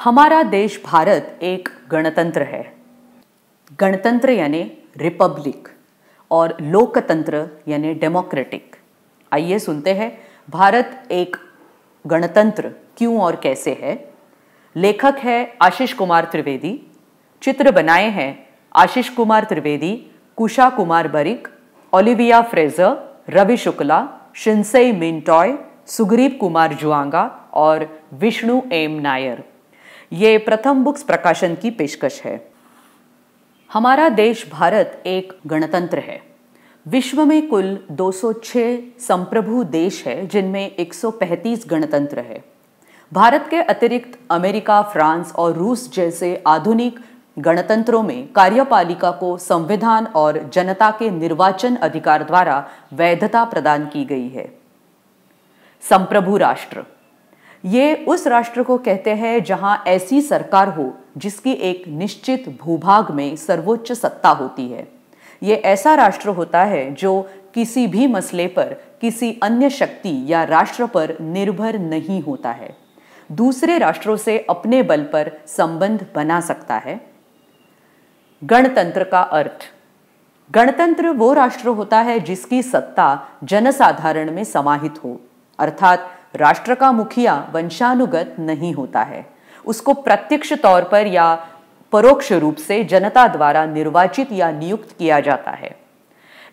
हमारा देश भारत एक गणतंत्र है गणतंत्र यानी रिपब्लिक और लोकतंत्र यानी डेमोक्रेटिक आइए सुनते हैं भारत एक गणतंत्र क्यों और कैसे है लेखक है आशीष कुमार त्रिवेदी चित्र बनाए हैं आशीष कुमार त्रिवेदी कुशा कुमार बरिक ओलिविया फ्रेजर रवि शुक्ला शिनसई मिंटॉय सुग्रीव कुमार जुआंगा और विष्णु एम नायर ये प्रथम बुक्स प्रकाशन की पेशकश है हमारा देश भारत एक गणतंत्र है विश्व में कुल 206 संप्रभु देश है जिनमें 135 गणतंत्र है भारत के अतिरिक्त अमेरिका फ्रांस और रूस जैसे आधुनिक गणतंत्रों में कार्यपालिका को संविधान और जनता के निर्वाचन अधिकार द्वारा वैधता प्रदान की गई है संप्रभु राष्ट्र ये उस राष्ट्र को कहते हैं जहां ऐसी सरकार हो जिसकी एक निश्चित भूभाग में सर्वोच्च सत्ता होती है ये ऐसा राष्ट्र होता है जो किसी भी मसले पर किसी अन्य शक्ति या राष्ट्र पर निर्भर नहीं होता है दूसरे राष्ट्रों से अपने बल पर संबंध बना सकता है गणतंत्र का अर्थ गणतंत्र वो राष्ट्र होता है जिसकी सत्ता जनसाधारण में समाहित हो अर्थात राष्ट्र का मुखिया वंशानुगत नहीं होता है उसको प्रत्यक्ष तौर पर या परोक्ष रूप से जनता द्वारा निर्वाचित या नियुक्त किया जाता है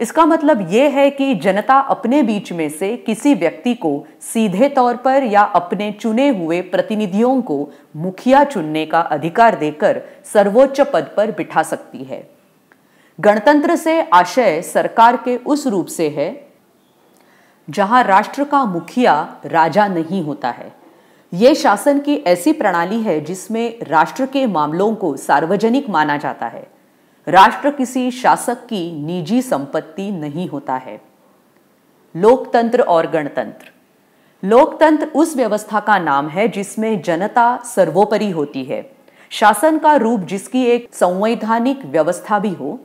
इसका मतलब ये है कि जनता अपने बीच में से किसी व्यक्ति को सीधे तौर पर या अपने चुने हुए प्रतिनिधियों को मुखिया चुनने का अधिकार देकर सर्वोच्च पद पर बिठा सकती है गणतंत्र से आशय सरकार के उस रूप से है जहां राष्ट्र का मुखिया राजा नहीं होता है ये शासन की ऐसी प्रणाली है जिसमें राष्ट्र के मामलों को सार्वजनिक माना जाता है राष्ट्र किसी शासक की निजी संपत्ति नहीं होता है लोकतंत्र और गणतंत्र लोकतंत्र उस व्यवस्था का नाम है जिसमें जनता सर्वोपरि होती है शासन का रूप जिसकी एक संवैधानिक व्यवस्था भी हो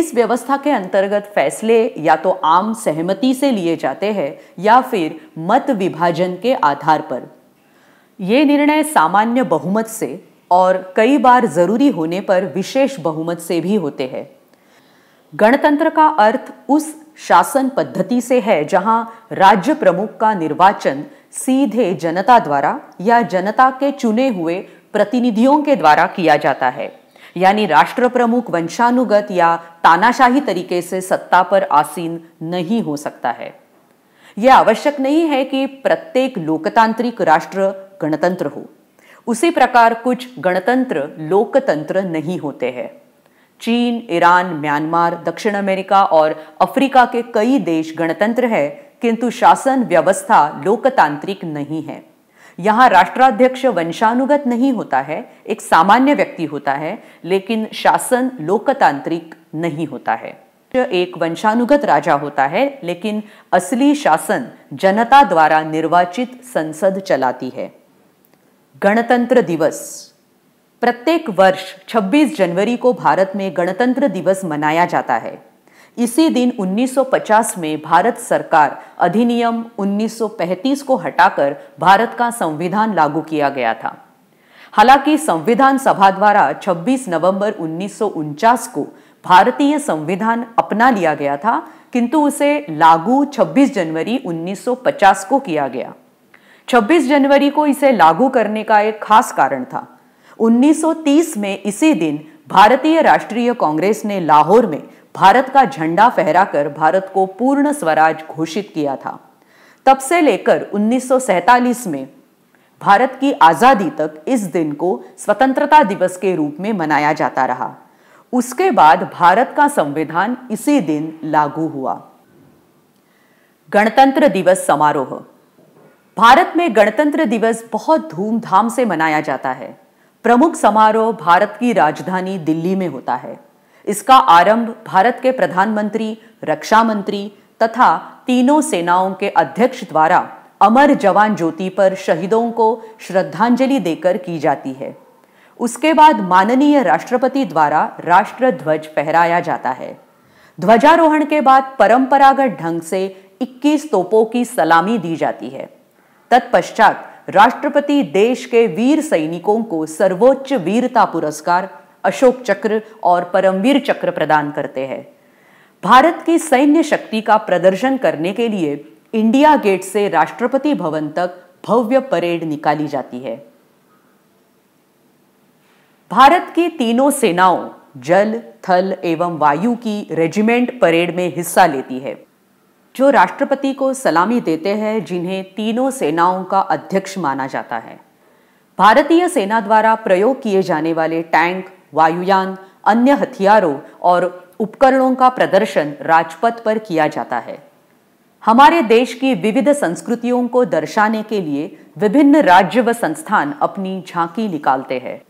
इस व्यवस्था के अंतर्गत फैसले या तो आम सहमति से लिए जाते हैं या फिर मत विभाजन के आधार पर ये निर्णय सामान्य बहुमत से और कई बार ज़रूरी होने पर विशेष बहुमत से भी होते हैं गणतंत्र का अर्थ उस शासन पद्धति से है जहां राज्य प्रमुख का निर्वाचन सीधे जनता द्वारा या जनता के चुने हुए प्रतिनिधियों के द्वारा किया जाता है यानी राष्ट्र प्रमुख वंशानुगत या तानाशाही तरीके से सत्ता पर आसीन नहीं हो सकता है यह आवश्यक नहीं है कि प्रत्येक लोकतांत्रिक राष्ट्र गणतंत्र हो उसी प्रकार कुछ गणतंत्र लोकतंत्र नहीं होते हैं चीन ईरान म्यांमार दक्षिण अमेरिका और अफ्रीका के कई देश गणतंत्र है किंतु शासन व्यवस्था लोकतांत्रिक नहीं है यहाँ राष्ट्राध्यक्ष वंशानुगत नहीं होता है एक सामान्य व्यक्ति होता है लेकिन शासन लोकतांत्रिक नहीं होता है एक वंशानुगत राजा होता है लेकिन असली शासन जनता द्वारा निर्वाचित संसद चलाती है गणतंत्र दिवस प्रत्येक वर्ष 26 जनवरी को भारत में गणतंत्र दिवस मनाया जाता है इसी दिन 1950 में भारत सरकार अधिनियम 1935 को हटाकर भारत का संविधान लागू किया गया था हालांकि संविधान सभा द्वारा 26 नवंबर उन्नीस को भारतीय संविधान अपना लिया गया था किंतु उसे लागू 26 जनवरी 1950 को किया गया 26 जनवरी को इसे लागू करने का एक खास कारण था 1930 में इसी दिन भारतीय राष्ट्रीय कांग्रेस ने लाहौर में भारत का झंडा फहराकर भारत को पूर्ण स्वराज घोषित किया था तब से लेकर 1947 में भारत की आज़ादी तक इस दिन को स्वतंत्रता दिवस के रूप में मनाया जाता रहा उसके बाद भारत का संविधान इसी दिन लागू हुआ गणतंत्र दिवस समारोह भारत में गणतंत्र दिवस बहुत धूमधाम से मनाया जाता है प्रमुख समारोह भारत की राजधानी दिल्ली में होता है इसका आरंभ भारत के प्रधानमंत्री रक्षा मंत्री तथा तीनों सेनाओं के अध्यक्ष द्वारा अमर जवान ज्योति पर शहीदों को श्रद्धांजलि देकर की जाती है उसके बाद माननीय राष्ट्रपति द्वारा राष्ट्र ध्वज फहराया जाता है ध्वजारोहण के बाद परंपरागत ढंग से 21 तोपों की सलामी दी जाती है तत्पश्चात राष्ट्रपति देश के वीर सैनिकों को सर्वोच्च वीरता पुरस्कार अशोक चक्र और परमवीर चक्र प्रदान करते हैं भारत की सैन्य शक्ति का प्रदर्शन करने के लिए इंडिया गेट से राष्ट्रपति भवन तक भव्य परेड निकाली जाती है भारत की तीनों सेनाओं जल थल एवं वायु की रेजिमेंट परेड में हिस्सा लेती है जो राष्ट्रपति को सलामी देते हैं जिन्हें तीनों सेनाओं का अध्यक्ष माना जाता है भारतीय सेना द्वारा प्रयोग किए जाने वाले टैंक वायुयान अन्य हथियारों और उपकरणों का प्रदर्शन राजपथ पर किया जाता है हमारे देश की विविध संस्कृतियों को दर्शाने के लिए विभिन्न राज्य व संस्थान अपनी झांकी निकालते हैं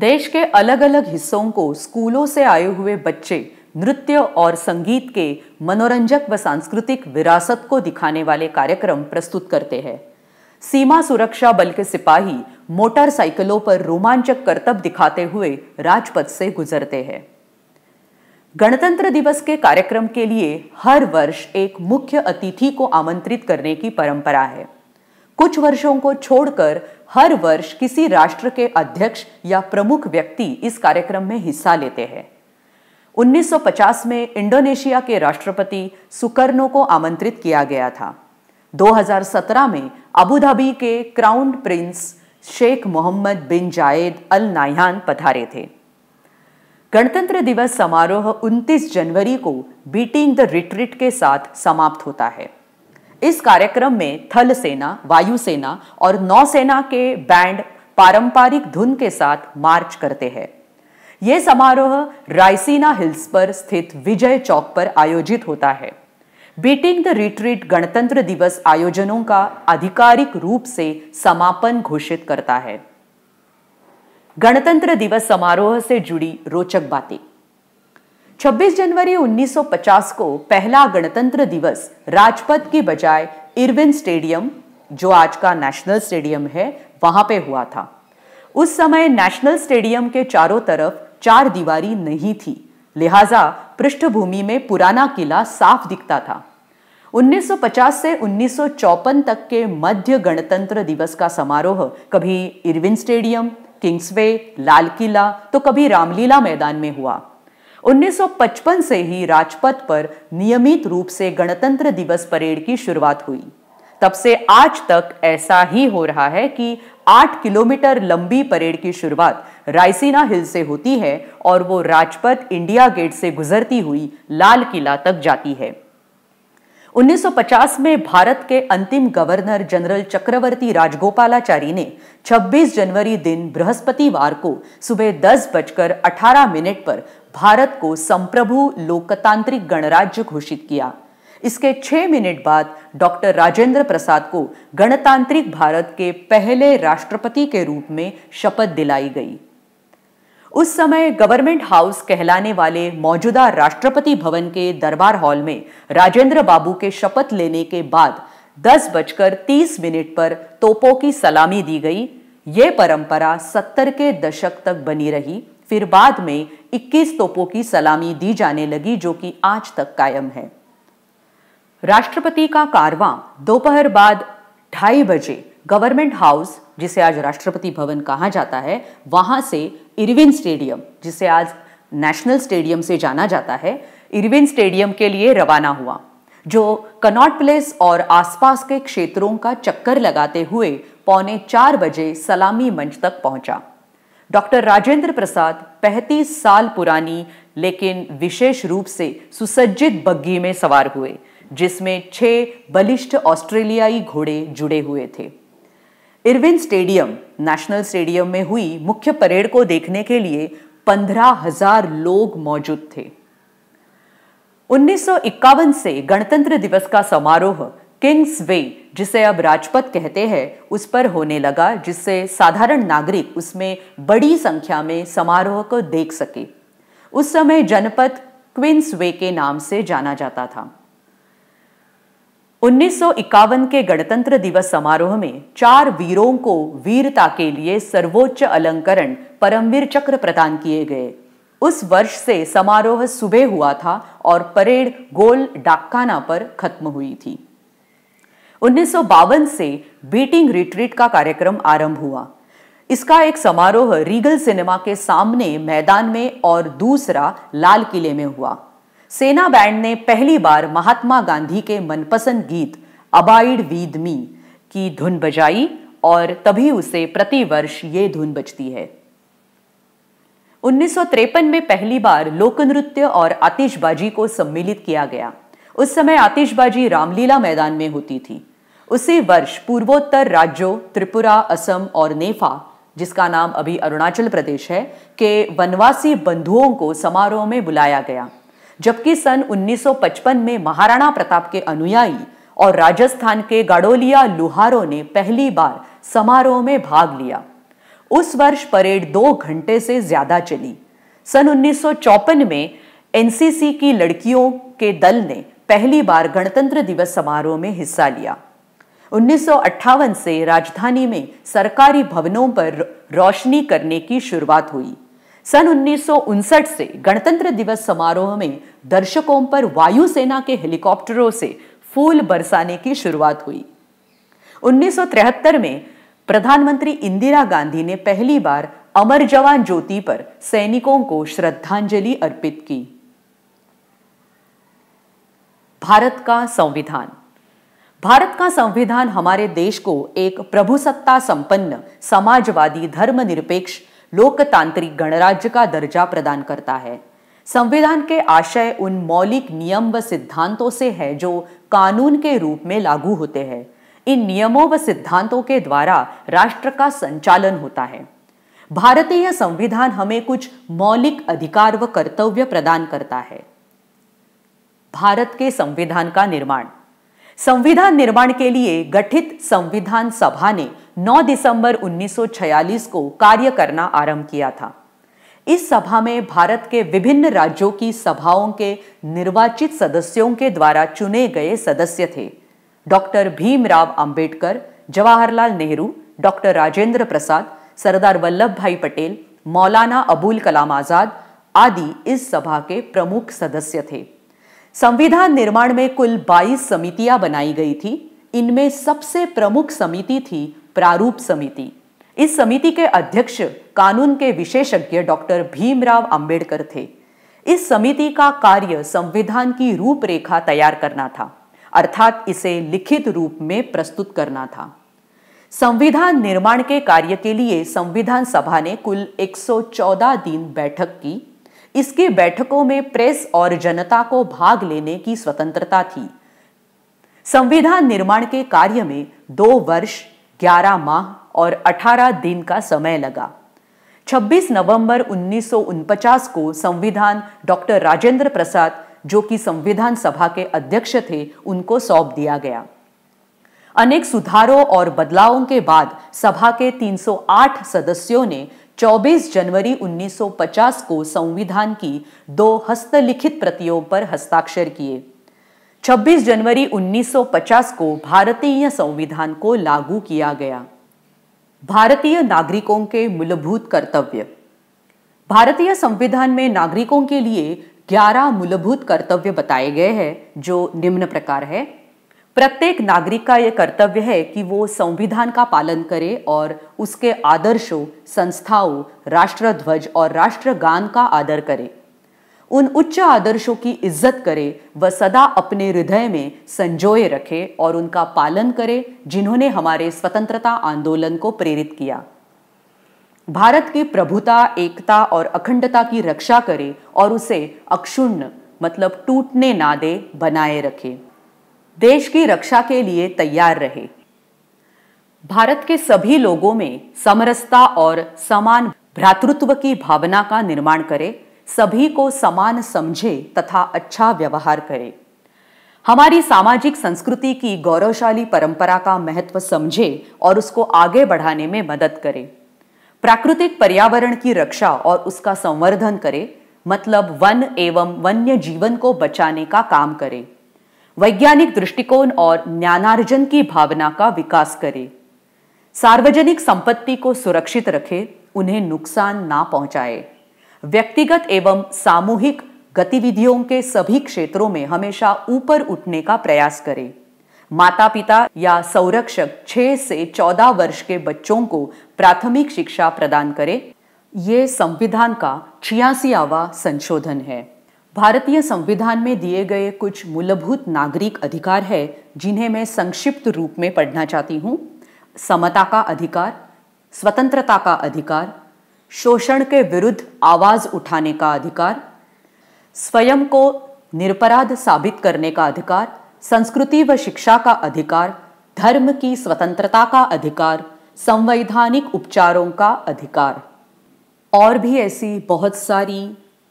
देश के अलग अलग हिस्सों को स्कूलों से आए हुए बच्चे नृत्य और संगीत के मनोरंजक व सांस्कृतिक विरासत को दिखाने वाले कार्यक्रम प्रस्तुत करते हैं सीमा सुरक्षा बल के सिपाही मोटरसाइकिलों पर रोमांचक करतब दिखाते हुए राजपथ से गुजरते हैं गणतंत्र दिवस के कार्यक्रम के लिए हर वर्ष एक मुख्य अतिथि को आमंत्रित करने की परंपरा है कुछ वर्षों को छोड़कर हर वर्ष किसी राष्ट्र के अध्यक्ष या प्रमुख व्यक्ति इस कार्यक्रम में हिस्सा लेते हैं 1950 में इंडोनेशिया के राष्ट्रपति सुकर्नो को आमंत्रित किया गया था 2017 में धाबी के crown prince Sheikh Mohammed bin Zayed Al नाहान पधारे थे गणतंत्र दिवस समारोह 29 जनवरी को बीटिंग द रिट्रीट के साथ समाप्त होता है इस कार्यक्रम में थल सेना वायुसेना और नौसेना के बैंड पारंपरिक धुन के साथ मार्च करते हैं यह समारोह रायसीना हिल्स पर स्थित विजय चौक पर आयोजित होता है बीटिंग द रिट्रीट गणतंत्र दिवस आयोजनों का आधिकारिक रूप से समापन घोषित करता है गणतंत्र दिवस समारोह से जुड़ी रोचक बातें 26 जनवरी 1950 को पहला गणतंत्र दिवस राजपथ के बजाय इरविन स्टेडियम जो आज का नेशनल स्टेडियम है वहां पे हुआ था उस समय नेशनल स्टेडियम के चारों तरफ चार दीवारी नहीं थी लिहाजा पृष्ठभूमि में पुराना किला साफ दिखता था 1950 से उन्नीस तक के मध्य गणतंत्र दिवस का समारोह कभी Irwin stadium Kingsway Lal Qila तो कभी रामलीला मैदान में हुआ 1955 से ही राजपथ पर नियमित रूप से गणतंत्र दिवस परेड की शुरुआत हुई तब से आज तक ऐसा ही हो रहा है कि आठ किलोमीटर लंबी परेड की शुरुआत रायसीना हिल से होती है और वो राजपथ इंडिया गेट से गुजरती हुई लाल किला तक जाती है 1950 में भारत के अंतिम गवर्नर जनरल चक्रवर्ती राजगोपालाचारी ने 26 जनवरी दिन बृहस्पतिवार को सुबह दस बजकर अठारह मिनट पर भारत को संप्रभु लोकतांत्रिक गणराज्य घोषित किया इसके छह मिनट बाद डॉक्टर राजेंद्र प्रसाद को गणतांत्रिक भारत के पहले राष्ट्रपति के रूप में शपथ दिलाई गई उस समय गवर्नमेंट हाउस कहलाने वाले मौजूदा राष्ट्रपति भवन के दरबार हॉल में राजेंद्र बाबू के शपथ लेने के बाद दस बजकर तीस मिनट पर तोपों की सलामी दी गई यह परंपरा सत्तर के दशक तक बनी रही फिर बाद में 21 तोपों की सलामी दी जाने लगी जो कि आज तक कायम है राष्ट्रपति का कारवां दोपहर बाद ढाई बजे गवर्नमेंट हाउस जिसे आज राष्ट्रपति भवन कहा जाता है वहां से इरविन स्टेडियम जिसे आज नेशनल स्टेडियम से जाना जाता है इरविन स्टेडियम के लिए रवाना हुआ जो कनॉट प्लेस और आसपास के क्षेत्रों का चक्कर लगाते हुए पौने चार बजे सलामी मंच तक पहुंचा डॉक्टर राजेंद्र प्रसाद पैंतीस साल पुरानी लेकिन विशेष रूप से सुसज्जित बग्घी में सवार हुए जिसमें छह बलिष्ठ ऑस्ट्रेलियाई घोड़े जुड़े हुए थे इरविन स्टेडियम नेशनल स्टेडियम में हुई मुख्य परेड को देखने के लिए पंद्रह हजार लोग मौजूद थे 1951 से गणतंत्र दिवस का समारोह किंग्स वे जिसे अब राजपथ कहते हैं उस पर होने लगा जिससे साधारण नागरिक उसमें बड़ी संख्या में समारोह को देख सके उस समय जनपद क्विंस वे के नाम से जाना जाता था उन्नीस के गणतंत्र दिवस समारोह में चार वीरों को वीरता के लिए सर्वोच्च अलंकरण परमवीर चक्र प्रदान किए गए उस वर्ष से समारोह सुबह हुआ था और परेड गोल डाकाना पर खत्म हुई थी उन्नीस से बीटिंग रिट्रीट का कार्यक्रम आरंभ हुआ इसका एक समारोह रीगल सिनेमा के सामने मैदान में और दूसरा लाल किले में हुआ सेना बैंड ने पहली बार महात्मा गांधी के मनपसंद गीत अबाइड वीद मी की धुन बजाई और तभी उसे प्रतिवर्ष ये धुन बजती है उन्नीस में पहली बार लोक नृत्य और आतिशबाजी को सम्मिलित किया गया उस समय आतिशबाजी रामलीला मैदान में होती थी उसी वर्ष पूर्वोत्तर राज्यों त्रिपुरा असम और नेफा जिसका नाम अभी अरुणाचल प्रदेश है के वनवासी बंधुओं को समारोह में बुलाया गया जबकि सन 1955 में महाराणा प्रताप के अनुयायी और राजस्थान के गाडोलिया लुहारों ने पहली बार समारोह में भाग लिया उस वर्ष परेड दो घंटे से ज्यादा चली सन उन्नीस में एनसीसी की लड़कियों के दल ने पहली बार गणतंत्र दिवस समारोह में हिस्सा लिया उन्नीस से राजधानी में सरकारी भवनों पर रोशनी करने की शुरुआत हुई सन उन्नीस से गणतंत्र दिवस समारोह में दर्शकों पर वायुसेना के हेलीकॉप्टरों से फूल बरसाने की शुरुआत हुई 1973 में प्रधानमंत्री इंदिरा गांधी ने पहली बार अमर जवान ज्योति पर सैनिकों को श्रद्धांजलि अर्पित की भारत का संविधान भारत का संविधान हमारे देश को एक प्रभुसत्ता संपन्न समाजवादी धर्मनिरपेक्ष लोकतांत्रिक गणराज्य का दर्जा प्रदान करता है संविधान के आशय उन मौलिक नियम व सिद्धांतों से है जो कानून के रूप में लागू होते हैं इन नियमों व सिद्धांतों के द्वारा राष्ट्र का संचालन होता है भारतीय संविधान हमें कुछ मौलिक अधिकार व कर्तव्य प्रदान करता है भारत के संविधान का निर्माण संविधान निर्माण के लिए गठित संविधान सभा ने 9 दिसंबर 1946 को कार्य करना आरंभ किया था इस सभा में भारत के विभिन्न राज्यों की सभाओं के निर्वाचित सदस्यों के द्वारा चुने गए सदस्य थे डॉक्टर भीमराव अंबेडकर जवाहरलाल नेहरू डॉक्टर राजेंद्र प्रसाद सरदार वल्लभ भाई पटेल मौलाना अबुल कलाम आजाद आदि इस सभा के प्रमुख सदस्य थे संविधान निर्माण में कुल 22 समितियां बनाई गई थी इनमें सबसे प्रमुख समिति थी प्रारूप समिति इस समिति के अध्यक्ष कानून के विशेषज्ञ डॉक्टर भीमराव अंबेडकर थे इस समिति का कार्य संविधान की रूपरेखा तैयार करना था अर्थात इसे लिखित रूप में प्रस्तुत करना था संविधान निर्माण के कार्य के लिए संविधान सभा ने कुल 114 दिन बैठक की इसके बैठकों में प्रेस और जनता को भाग लेने की स्वतंत्रता थी संविधान निर्माण के कार्य में दो वर्ष ग्यारह माह और अठारह दिन का समय लगा 26 नवंबर 1949 को संविधान डॉक्टर राजेंद्र प्रसाद जो कि संविधान सभा के अध्यक्ष थे उनको सौंप दिया गया अनेक सुधारों और बदलावों के बाद सभा के 308 सदस्यों ने 24 जनवरी 1950 को संविधान की दो हस्तलिखित प्रतियों पर हस्ताक्षर किए 26 जनवरी 1950 को भारतीय संविधान को लागू किया गया भारतीय नागरिकों के मूलभूत कर्तव्य भारतीय संविधान में नागरिकों के लिए 11 मूलभूत कर्तव्य बताए गए हैं जो निम्न प्रकार है प्रत्येक नागरिक का यह कर्तव्य है कि वो संविधान का पालन करे और उसके आदर्शों संस्थाओं राष्ट्रध्वज और राष्ट्रगान का आदर करें उन उच्च आदर्शों की इज्जत करे व सदा अपने हृदय में संजोए रखे और उनका पालन करे जिन्होंने हमारे स्वतंत्रता आंदोलन को प्रेरित किया भारत की प्रभुता एकता और अखंडता की रक्षा करे और उसे अक्षुण्ण मतलब टूटने ना दे बनाए रखे देश की रक्षा के लिए तैयार रहे भारत के सभी लोगों में समरसता और समान भ्रातृत्व की भावना का निर्माण करे सभी को समान समझे तथा अच्छा व्यवहार करे हमारी सामाजिक संस्कृति की गौरवशाली परंपरा का महत्व समझे और उसको आगे बढ़ाने में मदद करे प्राकृतिक पर्यावरण की रक्षा और उसका संवर्धन करे मतलब वन एवं वन्य जीवन को बचाने का काम करे वैज्ञानिक दृष्टिकोण और ज्ञानार्जन की भावना का विकास करे सार्वजनिक संपत्ति को सुरक्षित रखे उन्हें नुकसान ना पहुंचाए व्यक्तिगत एवं सामूहिक गतिविधियों के सभी क्षेत्रों में हमेशा ऊपर उठने का प्रयास करें माता पिता या संरक्षक 6 से 14 वर्ष के बच्चों को प्राथमिक शिक्षा प्रदान करें ये संविधान का छियासीवा संशोधन है भारतीय संविधान में दिए गए कुछ मूलभूत नागरिक अधिकार है जिन्हें मैं संक्षिप्त रूप में पढ़ना चाहती हूँ समता का अधिकार स्वतंत्रता का अधिकार शोषण के विरुद्ध आवाज उठाने का अधिकार स्वयं को निरपराध साबित करने का अधिकार संस्कृति व शिक्षा का अधिकार धर्म की स्वतंत्रता का अधिकार संवैधानिक उपचारों का अधिकार और भी ऐसी बहुत सारी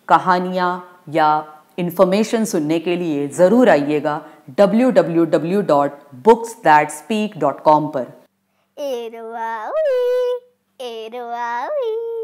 कहानियाँ या इन्फॉर्मेशन सुनने के लिए ज़रूर आइएगा www.booksthatspeak.com पर एरुआवी, एरुआवी।